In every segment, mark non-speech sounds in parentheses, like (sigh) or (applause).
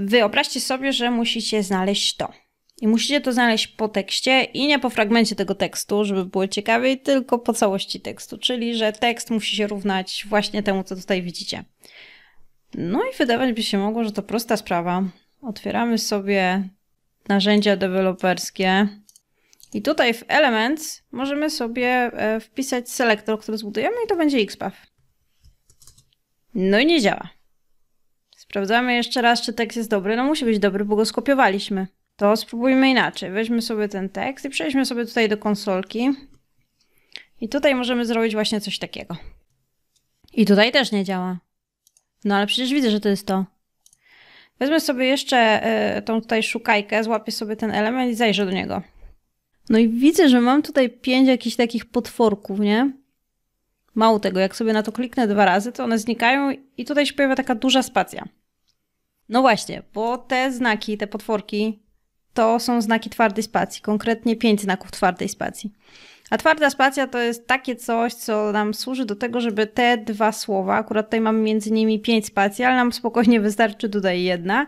Wyobraźcie sobie, że musicie znaleźć to. I musicie to znaleźć po tekście i nie po fragmencie tego tekstu, żeby było ciekawiej, tylko po całości tekstu, czyli że tekst musi się równać właśnie temu, co tutaj widzicie. No i wydawać by się mogło, że to prosta sprawa. Otwieramy sobie narzędzia deweloperskie i tutaj w Elements możemy sobie e, wpisać selektor, który zbudujemy i to będzie XPath. No i nie działa. Sprawdzamy jeszcze raz, czy tekst jest dobry. No musi być dobry, bo go skopiowaliśmy. To spróbujmy inaczej. Weźmy sobie ten tekst i przejdźmy sobie tutaj do konsolki. I tutaj możemy zrobić właśnie coś takiego. I tutaj też nie działa. No ale przecież widzę, że to jest to. Wezmę sobie jeszcze y, tą tutaj szukajkę, złapię sobie ten element i zajrzę do niego. No i widzę, że mam tutaj pięć jakichś takich potworków, nie? Mało tego, jak sobie na to kliknę dwa razy, to one znikają i tutaj się pojawia taka duża spacja. No właśnie, bo te znaki, te potworki, to są znaki twardej spacji, konkretnie pięć znaków twardej spacji. A twarda spacja to jest takie coś, co nam służy do tego, żeby te dwa słowa, akurat tutaj mamy między nimi pięć spacji, ale nam spokojnie wystarczy tutaj jedna.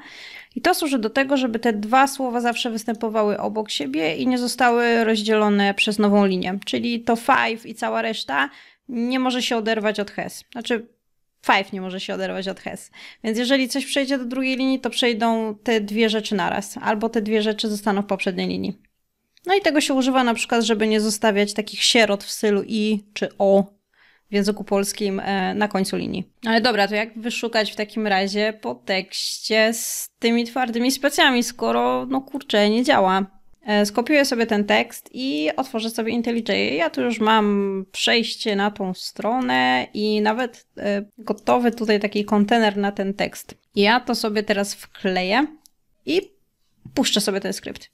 I to służy do tego, żeby te dwa słowa zawsze występowały obok siebie i nie zostały rozdzielone przez nową linię. Czyli to five i cała reszta nie może się oderwać od has. Znaczy, Five nie może się oderwać od Hes. Więc jeżeli coś przejdzie do drugiej linii, to przejdą te dwie rzeczy naraz, albo te dwie rzeczy zostaną w poprzedniej linii. No i tego się używa na przykład, żeby nie zostawiać takich sierot w stylu i czy o w języku polskim e, na końcu linii. Ale dobra, to jak wyszukać w takim razie po tekście z tymi twardymi specjami, skoro no kurczę, nie działa? E, skopiuję sobie ten tekst i otworzę sobie IntelliJ. Ja tu już mam przejście na tą stronę i nawet e, gotowy tutaj taki kontener na ten tekst. Ja to sobie teraz wkleję i puszczę sobie ten skrypt.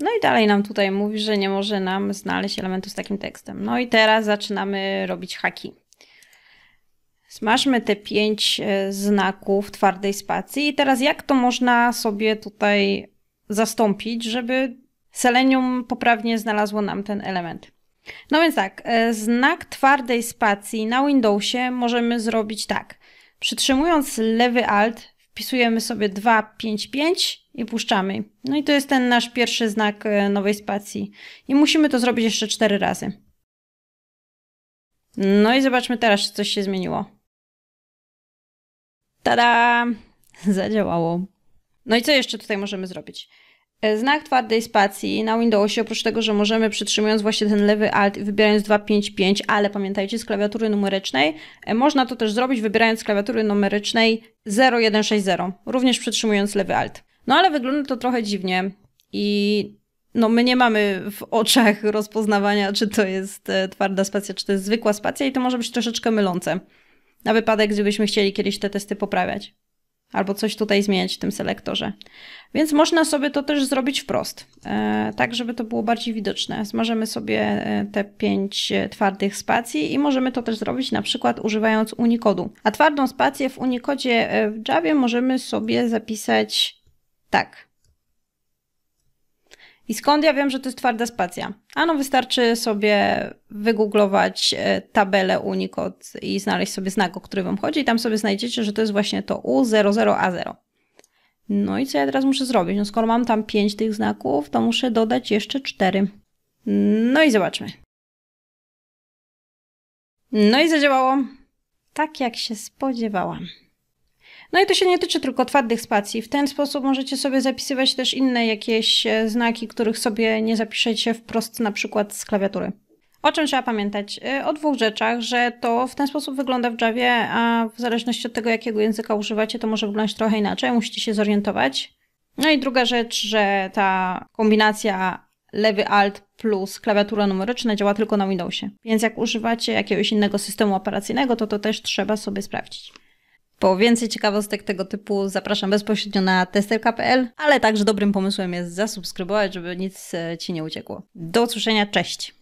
No i dalej nam tutaj mówi, że nie może nam znaleźć elementu z takim tekstem. No i teraz zaczynamy robić haki. Smażmy te pięć e, znaków twardej spacji. I teraz jak to można sobie tutaj zastąpić, żeby selenium poprawnie znalazło nam ten element? No więc tak, e, znak twardej spacji na Windowsie możemy zrobić tak. Przytrzymując lewy alt, wpisujemy sobie 255 i puszczamy. No i to jest ten nasz pierwszy znak e, nowej spacji. I musimy to zrobić jeszcze 4 razy. No i zobaczmy teraz, czy coś się zmieniło. Tada! (laughs) Zadziałało. No i co jeszcze tutaj możemy zrobić? E, znak twardej spacji na Windowsie, oprócz tego, że możemy przytrzymując właśnie ten lewy alt i wybierając 255, ale pamiętajcie z klawiatury numerycznej, e, można to też zrobić wybierając z klawiatury numerycznej 0160, również przytrzymując lewy alt. No ale wygląda to trochę dziwnie i no my nie mamy w oczach rozpoznawania, czy to jest e, twarda spacja, czy to jest zwykła spacja i to może być troszeczkę mylące na wypadek, gdybyśmy chcieli kiedyś te testy poprawiać albo coś tutaj zmieniać w tym selektorze. Więc można sobie to też zrobić wprost, e, tak żeby to było bardziej widoczne. Zmarzymy sobie e, te pięć e, twardych spacji i możemy to też zrobić na przykład używając Unicodu. A twardą spację w Unicodzie w Javie możemy sobie zapisać tak. I skąd ja wiem, że to jest twarda spacja? Ano wystarczy sobie wygooglować e, tabelę Unicode i znaleźć sobie znak, o który wam chodzi i tam sobie znajdziecie, że to jest właśnie to U00A0. No i co ja teraz muszę zrobić? No skoro mam tam 5 tych znaków, to muszę dodać jeszcze 4. No i zobaczmy. No i zadziałało. Tak jak się spodziewałam. No i to się nie tyczy tylko twardych spacji. W ten sposób możecie sobie zapisywać też inne jakieś e, znaki, których sobie nie zapiszecie wprost na przykład z klawiatury. O czym trzeba pamiętać? E, o dwóch rzeczach, że to w ten sposób wygląda w Javie, a w zależności od tego, jakiego języka używacie, to może wyglądać trochę inaczej, musicie się zorientować. No i druga rzecz, że ta kombinacja lewy alt plus klawiatura numeryczna działa tylko na Windowsie. Więc jak używacie jakiegoś innego systemu operacyjnego, to to też trzeba sobie sprawdzić. Po więcej ciekawostek tego typu zapraszam bezpośrednio na tester.pl, ale także dobrym pomysłem jest zasubskrybować, żeby nic e, Ci nie uciekło. Do usłyszenia, cześć!